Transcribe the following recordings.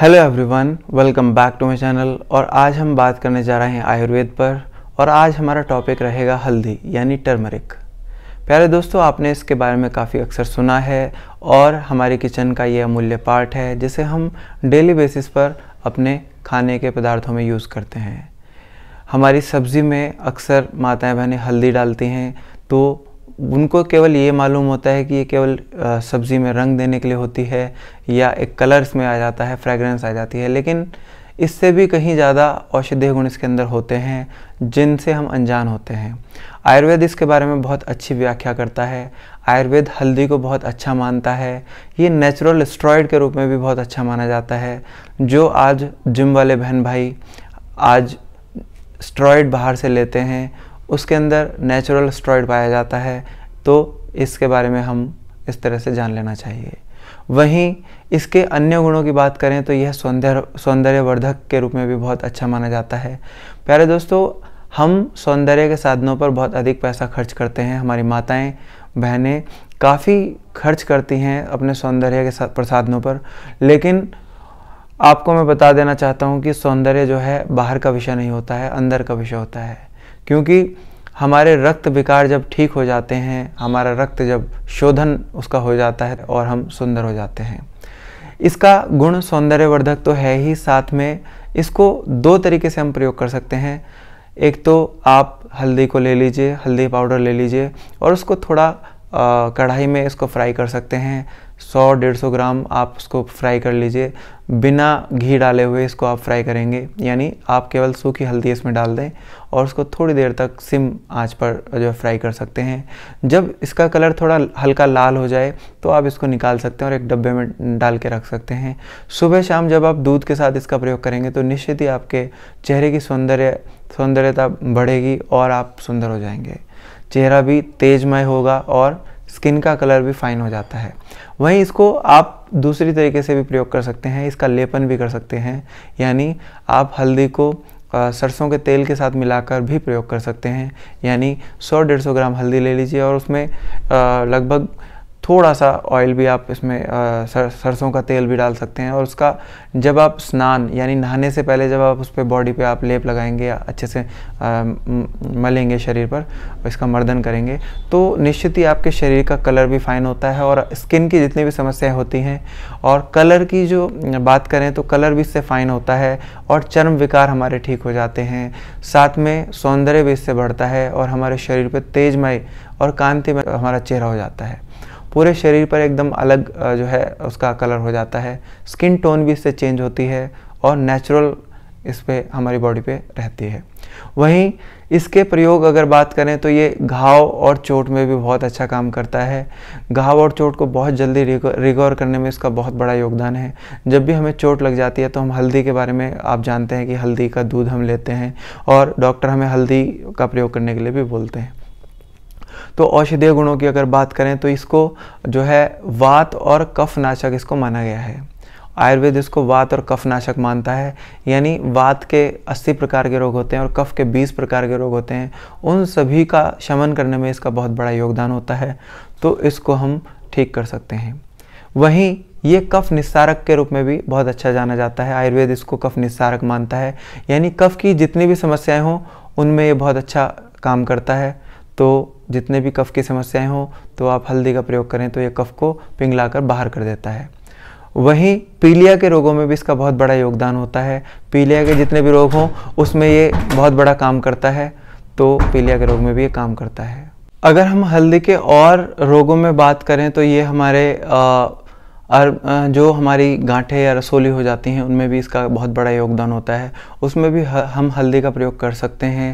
hello everyone welcome back to my channel और आज हम बात करने जा रहे हैं आयुर्वेद पर और आज हमारा टॉपिक रहेगा हल्दी यानी टर्मरिक प्यारे दोस्तों आपने इसके बारे में काफ़ी अक्सर सुना है और हमारे किचन का ये अमूल्य पार्ट है जिसे हम डेली बेसिस पर अपने खाने के पदार्थों में यूज़ करते हैं हमारी सब्ज़ी में अक्सर माताएँ बहनें हल्दी डालती हैं तो उनको केवल ये मालूम होता है कि ये केवल सब्ज़ी में रंग देने के लिए होती है या एक कलर्स में आ जाता है फ्रेगरेंस आ जाती है लेकिन इससे भी कहीं ज़्यादा औषधीय गुण इसके अंदर होते हैं जिनसे हम अनजान होते हैं आयुर्वेद इसके बारे में बहुत अच्छी व्याख्या करता है आयुर्वेद हल्दी को बहुत अच्छा मानता है ये नेचुरल स्ट्रॉयड के रूप में भी बहुत अच्छा माना जाता है जो आज जिम वाले बहन भाई आज स्ट्रॉयड बाहर से लेते हैं उसके अंदर नेचुरल स्ट्रॉइड पाया जाता है तो इसके बारे में हम इस तरह से जान लेना चाहिए वहीं इसके अन्य गुणों की बात करें तो यह सौंदर्य सौंदर्यवर्धक के रूप में भी बहुत अच्छा माना जाता है प्यारे दोस्तों हम सौंदर्य के साधनों पर बहुत अधिक पैसा खर्च करते हैं हमारी माताएं बहनें काफ़ी खर्च करती हैं अपने सौंदर्य के प्रसाधनों पर लेकिन आपको मैं बता देना चाहता हूँ कि सौंदर्य जो है बाहर का विषय नहीं होता है अंदर का विषय होता है क्योंकि हमारे रक्त विकार जब ठीक हो जाते हैं हमारा रक्त जब शोधन उसका हो जाता है और हम सुंदर हो जाते हैं इसका गुण सौंदर्यवर्धक तो है ही साथ में इसको दो तरीके से हम प्रयोग कर सकते हैं एक तो आप हल्दी को ले लीजिए हल्दी पाउडर ले लीजिए और उसको थोड़ा कढ़ाई में इसको फ्राई कर सकते हैं सौ डेढ़ सौ ग्राम आप उसको फ्राई कर लीजिए बिना घी डाले हुए इसको आप फ्राई करेंगे यानी आप केवल सूखी हल्दी इसमें डाल दें और उसको थोड़ी देर तक सिम आंच पर जो है फ्राई कर सकते हैं जब इसका कलर थोड़ा हल्का लाल हो जाए तो आप इसको निकाल सकते हैं और एक डब्बे में डाल के रख सकते हैं सुबह शाम जब आप दूध के साथ इसका प्रयोग करेंगे तो निश्चित ही आपके चेहरे की सौंदर्य सौंदर्यता बढ़ेगी और आप सुंदर हो जाएंगे चेहरा भी तेजमय होगा और स्किन का कलर भी फाइन हो जाता है वहीं इसको आप दूसरी तरीके से भी प्रयोग कर सकते हैं इसका लेपन भी कर सकते हैं यानी आप हल्दी को सरसों के तेल के साथ मिलाकर भी प्रयोग कर सकते हैं यानी 100-150 ग्राम हल्दी ले लीजिए और उसमें लगभग थोड़ा सा ऑयल भी आप इसमें सर, सरसों का तेल भी डाल सकते हैं और उसका जब आप स्नान यानी नहाने से पहले जब आप उस पर बॉडी पे आप लेप लगाएंगे अच्छे से आ, मलेंगे शरीर पर इसका मर्दन करेंगे तो निश्चित ही आपके शरीर का कलर भी फाइन होता है और स्किन की जितनी भी समस्याएं होती हैं और कलर की जो बात करें तो कलर भी इससे फाइन होता है और चर्म विकार हमारे ठीक हो जाते हैं साथ में सौंदर्य भी इससे बढ़ता है और हमारे शरीर पर तेजमय और कांतिमय हमारा चेहरा हो जाता है पूरे शरीर पर एकदम अलग जो है उसका कलर हो जाता है स्किन टोन भी इससे चेंज होती है और नेचुरल इस पर हमारी बॉडी पे रहती है वहीं इसके प्रयोग अगर बात करें तो ये घाव और चोट में भी बहुत अच्छा काम करता है घाव और चोट को बहुत जल्दी रिकवर करने में इसका बहुत बड़ा योगदान है जब भी हमें चोट लग जाती है तो हम हल्दी के बारे में आप जानते हैं कि हल्दी का दूध हम लेते हैं और डॉक्टर हमें हल्दी का प्रयोग करने के लिए भी बोलते हैं तो औषधीय गुणों की अगर बात करें तो इसको जो है वात और कफ नाशक इसको माना गया है आयुर्वेद इसको वात और कफ नाशक मानता है यानी वात के 80 प्रकार के रोग होते हैं और कफ के 20 प्रकार के रोग होते हैं उन सभी का शमन करने में इसका बहुत बड़ा योगदान होता है तो इसको हम ठीक कर सकते हैं वहीं ये कफ निस्सारक के रूप में भी बहुत अच्छा जाना जाता है आयुर्वेद इसको कफ निस्सारक मानता है यानी कफ की जितनी भी समस्याएं हों उनमें ये बहुत अच्छा काम करता है तो जितने भी कफ़ की समस्याएं हों तो आप हल्दी का प्रयोग करें तो ये कफ़ को पिंगलाकर कर बाहर कर देता है वहीं पीलिया के रोगों में भी इसका बहुत बड़ा योगदान होता है पीलिया के जितने भी रोग हों उसमें ये बहुत बड़ा काम करता है तो पीलिया के रोग में भी ये काम करता है अगर हम हल्दी के और रोगों में बात करें तो ये हमारे आ, और जो हमारी गांठे या रसोली हो जाती हैं उनमें भी इसका बहुत बड़ा योगदान होता है उसमें भी हम हल्दी का प्रयोग कर सकते हैं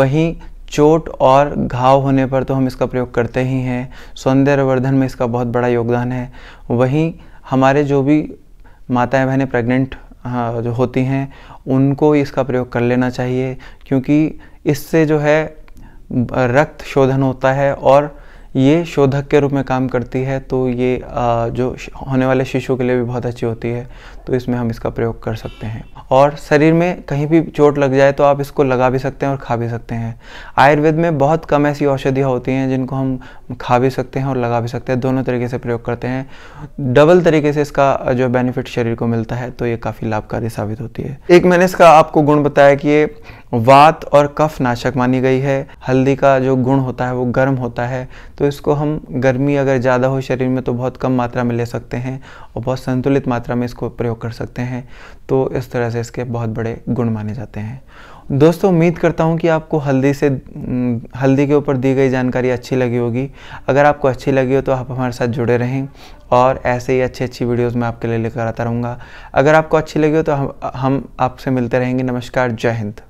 वहीं चोट और घाव होने पर तो हम इसका प्रयोग करते ही हैं सौंदर्यवर्धन में इसका बहुत बड़ा योगदान है वहीं हमारे जो भी माताएं बहनें प्रेग्नेंट हाँ, जो होती हैं उनको इसका प्रयोग कर लेना चाहिए क्योंकि इससे जो है रक्त शोधन होता है और ये शोधक के रूप में काम करती है तो ये जो होने वाले शिशु के लिए भी बहुत अच्छी होती है तो इसमें हम इसका प्रयोग कर सकते हैं और शरीर में कहीं भी चोट लग जाए तो आप इसको लगा भी सकते हैं और खा भी सकते हैं आयुर्वेद में बहुत कम ऐसी औषधियाँ होती हैं जिनको हम खा भी सकते हैं और लगा भी सकते हैं दोनों तरीके से प्रयोग करते हैं डबल तरीके से इसका जो बेनिफिट शरीर को मिलता है तो ये काफ़ी लाभकारी साबित होती है एक मैंने इसका आपको गुण बताया कि ये वात और कफ नाशक मानी गई है हल्दी का जो गुण होता है वो गर्म होता है तो इसको हम गर्मी अगर ज़्यादा हो शरीर में तो बहुत कम मात्रा में ले सकते हैं और बहुत संतुलित मात्रा में इसको प्रयोग कर सकते हैं तो इस तरह से इसके बहुत बड़े गुण माने जाते हैं दोस्तों उम्मीद करता हूँ कि आपको हल्दी से हल्दी के ऊपर दी गई जानकारी अच्छी लगी होगी अगर आपको अच्छी लगी हो तो आप हमारे साथ जुड़े रहें और ऐसे ही अच्छी अच्छी वीडियोस मैं आपके लिए लेकर आता रहूँगा अगर आपको अच्छी लगी हो तो हम हम आपसे मिलते रहेंगे नमस्कार जय हिंद